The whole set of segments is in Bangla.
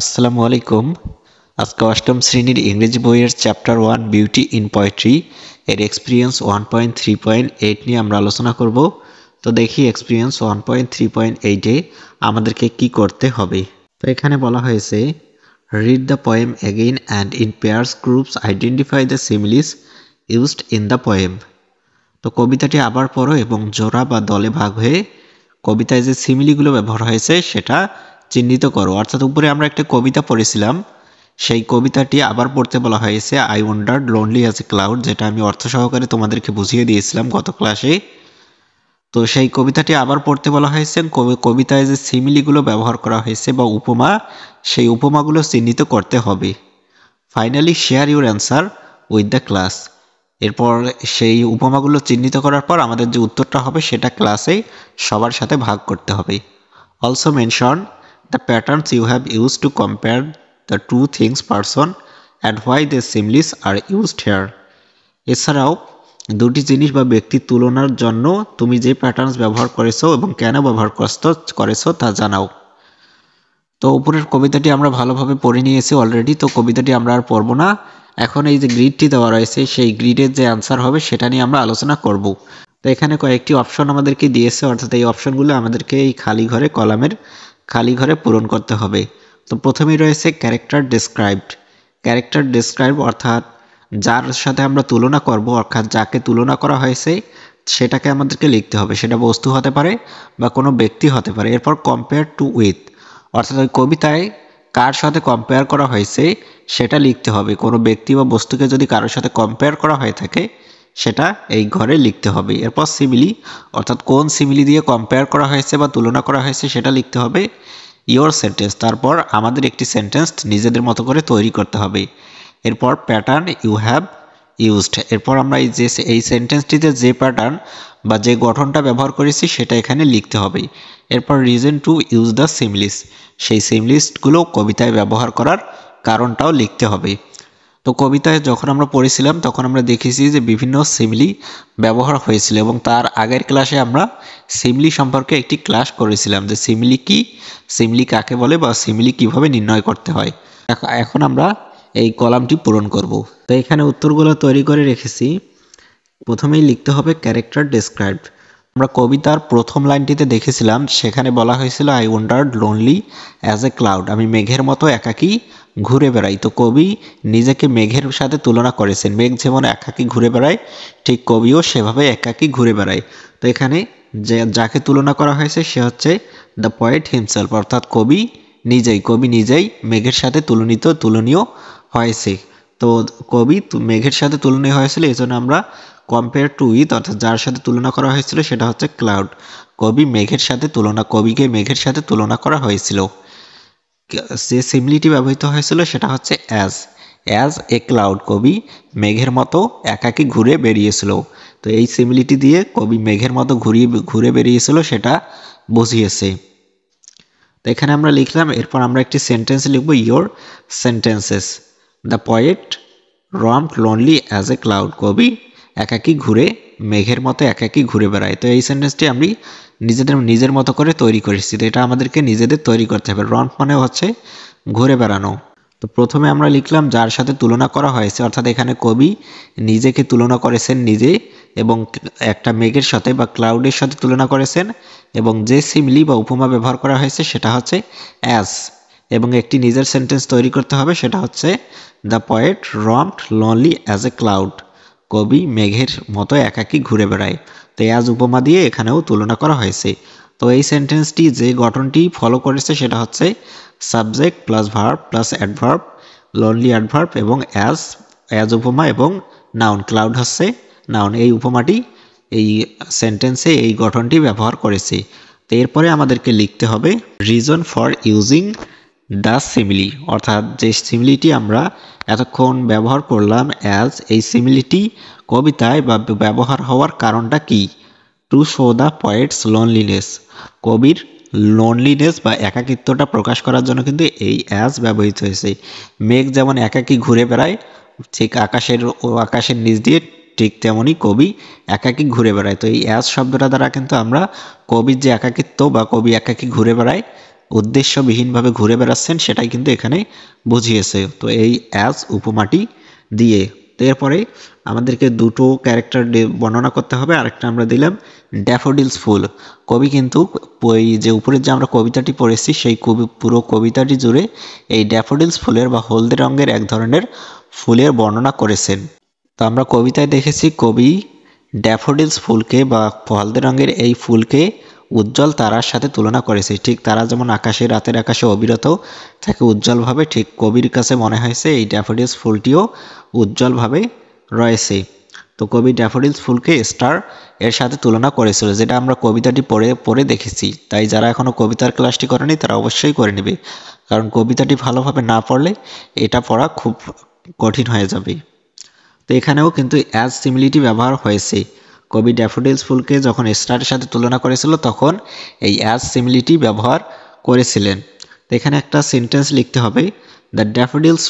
আসসালামু আলাইকুম আজকে অষ্টম শ্রেণীর ইংরেজি বইয়ের chapter one beauty in poetry এর experience one point three point eight নিয়ে আমরা আলোচনা করব তো দেখি experience one point three point এইটে আমাদেরকে কী করতে হবে তো এখানে বলা হয়েছে read the poem again and in pairs groups identify the similes used in the poem তো কবিতাটি আবার পড়ো এবং জোড়া বা দলে ভাগ হয়ে কবিতায় যে সিমিলিগুলো ব্যবহার হয়েছে সেটা চিহ্নিত করো অর্থাৎ উপরে আমরা একটা কবিতা পড়েছিলাম সেই কবিতাটি আবার পড়তে বলা হয়েছে I wander lonely as a cloud যেটা আমি অর্থ সহকারে তোমাদেরকে বুঝিয়ে দিয়েছিলাম গত ক্লাসে তো সেই কবিতাটি আবার পড়তে বলা হয়েছে কবিতায় যে সিমিলিগুলো ব্যবহার করা হয়েছে বা উপমা সেই উপমাগুলো চিহ্নিত করতে হবে finally share your answer with the class এরপর সেই উপমাগুলো চিহ্নিত করার পর আমাদের যে উত্তরটা হবে সেটা ক্লাসে সবার সাথে ভাগ করতে হবে also mention the patterns you have used to compare the two things person and why the similes are used here এছাড়াও দুটি জিনিস বা ব্যক্তির তুলনার জন্য তুমি যে প্যাটার্নস ব্যবহার করেছো এবং কেন ব্যবহার করেছো তা জানাও তো উপরের কবিতাটি আমরা ভালোভাবে পড়ে নিয়েছি অলরেডি তো কবিতাটি আমরা আর পড়বো না এখন এই যে গ্রিডটি দেওয়া রয়েছে সেই গ্রিডের যে অ্যান্সার হবে সেটা নিয়ে আমরা আলোচনা করব তো এখানে কয়েকটি অপশন আমাদেরকে দিয়েছে অর্থাৎ এই অপশনগুলো আমাদেরকে এই খালি ঘরে কলামের খালি ঘরে পূরণ করতে হবে তো প্রথমেই রয়েছে ক্যারেক্টার ডেসক্রাইবড ক্যারেক্টার ডেসক্রাইব অর্থাৎ যার সাথে আমরা তুলনা করব অর্থাৎ যাকে তুলনা করা হয়েছে সেটাকে আমাদেরকে লিখতে হবে সেটা বস্তু হতে পারে বা কোনো ব্যক্তি হতে পারে এরপর কম্পেয়ার টু উইথ অর্থাৎ ওই কবিতায় কার সাথে কম্পেয়ার করা হয়েছে সেটা লিখতে হবে কোনো ব্যক্তি বা বস্তুকে যদি কারোর সাথে কম্পেয়ার করা হয়ে থাকে সেটা এই ঘরে লিখতে হবে এরপর সিমিলি অর্থাৎ কোন সিমিলি দিয়ে কম্পেয়ার করা হয়েছে বা তুলনা করা হয়েছে সেটা লিখতে হবে ইয়োর সেন্টেন্স তারপর আমাদের একটি সেন্টেন্স নিজেদের মতো করে তৈরি করতে হবে এরপর প্যাটার্ন ইউ হ্যাভ ইউজড এরপর আমরা এই যে এই সেন্টেন্সটিতে যে প্যাটার্ন বা যে গঠনটা ব্যবহার করেছি সেটা এখানে লিখতে হবে এরপর reason to use the similes সেই সিমলিস্টগুলো কবিতায় ব্যবহার করার কারণটাও লিখতে হবে তো কবিতায় যখন আমরা পড়েছিলাম তখন আমরা দেখেছি যে বিভিন্ন সিমলি ব্যবহার হয়েছিল এবং তার আগের ক্লাসে আমরা সিমলি সম্পর্কে একটি ক্লাস করেছিলাম যে সিমলি কি সিমলি কাকে বলে বা সিমলি কিভাবে নির্ণয় করতে হয় এখন আমরা এই কলামটি পূরণ করব তো এখানে উত্তরগুলো তৈরি করে রেখেছি প্রথমেই লিখতে হবে ক্যারেক্টার ডেসক্রাইব আমরা কবিতার প্রথম লাইনটিতে দেখেছিলাম সেখানে বলা হয়েছিল I wandered lonely as a cloud আমি মেঘের মতো একাকি ঘুরে বেড়াই তো কবি নিজেকে মেঘের সাথে তুলনা করেছেন মেঘ যেমন একাকি ঘুরে বেড়ায় ঠিক কবিও সেভাবে একাকি ঘুরে বেড়ায় তো এখানে যে যাকে তুলনা করা হয়েছে সে হচ্ছে দ্য পয়েট হিমসেলফ অর্থাৎ কবি নিজেই কবি নিজেই মেঘের সাথে তুলনিত তুলনীয় হয়েছে তো কবি মেঘের সাথে তুলনীয় হয়েছিল এই জন্য আমরা কম্পেয়ার টু উইথ অর্থাৎ যার সাথে তুলনা করা হয়েছিল সেটা হচ্ছে ক্লাউড কবি মেঘের সাথে তুলনা কবিকে মেঘের সাথে তুলনা করা হয়েছিল যে সিমলিটি ব্যবহৃত হয়েছিল সেটা হচ্ছে অ্যাজ অ্যাজ এ ক্লাউড কবি মেঘের মতো একাকি ঘুরে বেরিয়েছিল তো এই সিমিলিটি দিয়ে কবি মেঘের মতো ঘুরিয়ে ঘুরে বেরিয়েছিল সেটা বুঝিয়েছে তো এখানে আমরা লিখলাম এরপর আমরা একটি সেন্টেন্স লিখবো your sentences the poet roam lonely as a cloud কবি একাকি ঘুরে মেঘের মতো একাকি ঘুরে বেড়ায় তো এই সেন্টেন্সটি আমি নিজেদের নিজের মতো করে তৈরি করেছি তো এটা আমাদেরকে নিজেদের তৈরি করতে হবে রন মানে হচ্ছে ঘুরে বেড়ানো তো প্রথমে আমরা লিখলাম যার সাথে তুলনা করা হয়েছে অর্থাৎ এখানে কবি নিজেকে তুলনা করেছেন নিজে এবং একটা মেঘের সাথে বা ক্লাউডের সাথে তুলনা করেছেন এবং যে সিমলি বা উপমা ব্যবহার করা হয়েছে সেটা হচ্ছে অ্যাস এবং একটি নিজের সেন্টেন্স তৈরি করতে হবে সেটা হচ্ছে the poet romped lonely as a cloud কবি মেঘের মতো একাকী ঘুরে বেড়ায় তেয়াজ উপমা দিয়ে এখানেও তুলনা করা হয়েছে তো এই সেন্টেন্সটি যে গঠনটি ফলো করেছে সেটা হচ্ছে subject plus verb plus adverb lonely adverb এবং অ্যাজ অ্যাজ উপমা এবং নাউন ক্লাউড হচ্ছে নাউন এই উপমাটি এই সেন্টেন্সে এই গঠনটি ব্যবহার করেছে তো এরপরে আমাদেরকে লিখতে হবে reason for using the simile অর্থাৎ যে সিমিলিটি আমরা এতক্ষণ ব্যবহার করলাম অ্যাজ এই সিমিলিটি কবিতায় বা ব্যবহার হওয়ার কারণটা কি to show the poet's loneliness কবির লোনলিনেস বা একাকিত্বটা প্রকাশ করার জন্য কিন্তু এই অ্যাজ ব্যবহৃত হয়েছে মেঘ যেমন একাকি ঘুরে বেড়ায় ঠিক আকাশের ও আকাশের নিচ দিয়ে ঠিক তেমনই কবি একাকি ঘুরে বেড়ায় তো এই অ্যাজ শব্দটা দ্বারা কিন্তু আমরা কবির যে একাকিত্ব বা কবি একাকি ঘুরে বেড়ায় উদ্দেশ্যবিহীনভাবে ঘুরে বেড়াচ্ছেন সেটাই কিন্তু এখানে বুঝিয়েছে তো এই অ্যাজ উপমাটি দিয়ে এরপরে আমাদেরকে দুটো ক্যারেক্টার বর্ণনা করতে হবে আরেকটা আমরা দিলাম ড্যাফোডিলস ফুল কবি কিন্তু ওই যে উপরের যে আমরা কবিতাটি পড়েছি সেই কবি পুরো কবিতাটি জুড়ে এই ড্যাফোডিলস ফুলের বা হলদে রঙের এক ধরনের ফুলের বর্ণনা করেছেন তো আমরা কবিতায় দেখেছি কবি ড্যাফোডিলস ফুলকে বা হলদে রঙের এই ফুলকে উজ্জ্বল তারার সাথে তুলনা করেছে ঠিক তারা যেমন আকাশে রাতের আকাশে অবিরত থাকে উজ্জ্বলভাবে ঠিক কবির কাছে মনে হয়েছে এই ড্যাফোডিলস ফুলটিও উজ্জ্বলভাবে রয়েছে তো কবি ড্যাফোডিলস ফুলকে স্টার এর সাথে তুলনা করেছিল যেটা আমরা কবিতাটি পড়ে পড়ে দেখেছি তাই যারা এখনও কবিতার ক্লাসটি করেনি তারা অবশ্যই করে নেবে কারণ কবিতাটি ভালোভাবে না পড়লে এটা পড়া খুব কঠিন হয়ে যাবে তো এখানেও কিন্তু অ্যাজ সিমিলিটি ব্যবহার হয়েছে কবি ড্যাফোডিলস ফুলকে যখন স্টারের সাথে তুলনা করেছিল তখন এই অ্যাজ সিমিলিটি ব্যবহার করেছিলেন তো এখানে একটা সেন্টেন্স লিখতে হবে the daffodils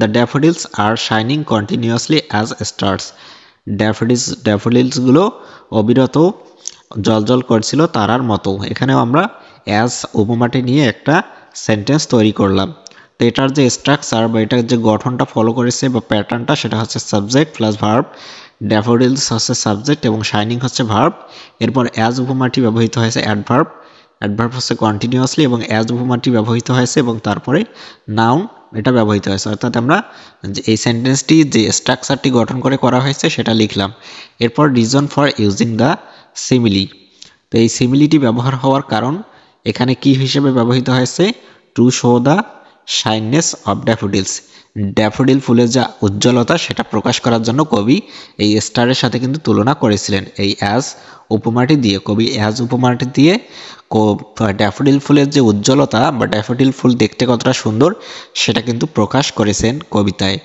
the daffodils are shining continuously as stars daffodils ড্যাফোডিলসগুলো অবিরত জলজল করছিল তারার মতো এখানেও আমরা অ্যাজ উপমাটি নিয়ে একটা সেন্টেন্স তৈরি করলাম তো এটার যে স্ট্রাকচার বা এটার যে গঠনটা ফলো করেছে বা প্যাটার্নটা সেটা হচ্ছে সাবজেক্ট প্লাস ভার্ব ড্যাফোডিলস হচ্ছে সাবজেক্ট এবং শাইনিং হচ্ছে ভার্ব এরপর অ্যাজ উপমাটি ব্যবহৃত হয়েছে অ্যাডভার্ব অ্যাডভার্ব হচ্ছে কন্টিনিউয়াসলি এবং অ্যাজ উপমাটি ব্যবহৃত হয়েছে এবং তারপরে নাউন এটা ব্যবহৃত হয়েছে অর্থাৎ আমরা যে এই সেন্টেন্সটি যে স্ট্রাকচারটি গঠন করে করা হয়েছে সেটা লিখলাম এরপর reason for using the simile তো এই সিমিলিটি ব্যবহার হওয়ার কারণ এখানে কি হিসেবে ব্যবহৃত হয়েছে to show the shininess of daffodils daffodil ফুলের যা উজ্জ্বলতা সেটা প্রকাশ করার জন্য কবি এই স্টারের সাথে কিন্তু তুলনা করেছিলেন এই অ্যাজ উপমাটি দিয়ে কবি অ্যাজ উপমাটি দিয়ে ড্যাফোডিল ফুলের যে উজ্জ্বলতা বা ড্যাফোডিল ফুল দেখতে কতটা সুন্দর সেটা কিন্তু প্রকাশ করেছেন কবিতায়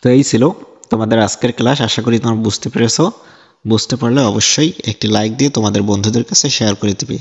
তো এই ছিল তোমাদের আজকের ক্লাস আশা করি তোমরা বুঝতে পেরেছো বুঝতে পারলে অবশ্যই একটি লাইক দিয়ে তোমাদের বন্ধুদের কাছে শেয়ার করে দিবি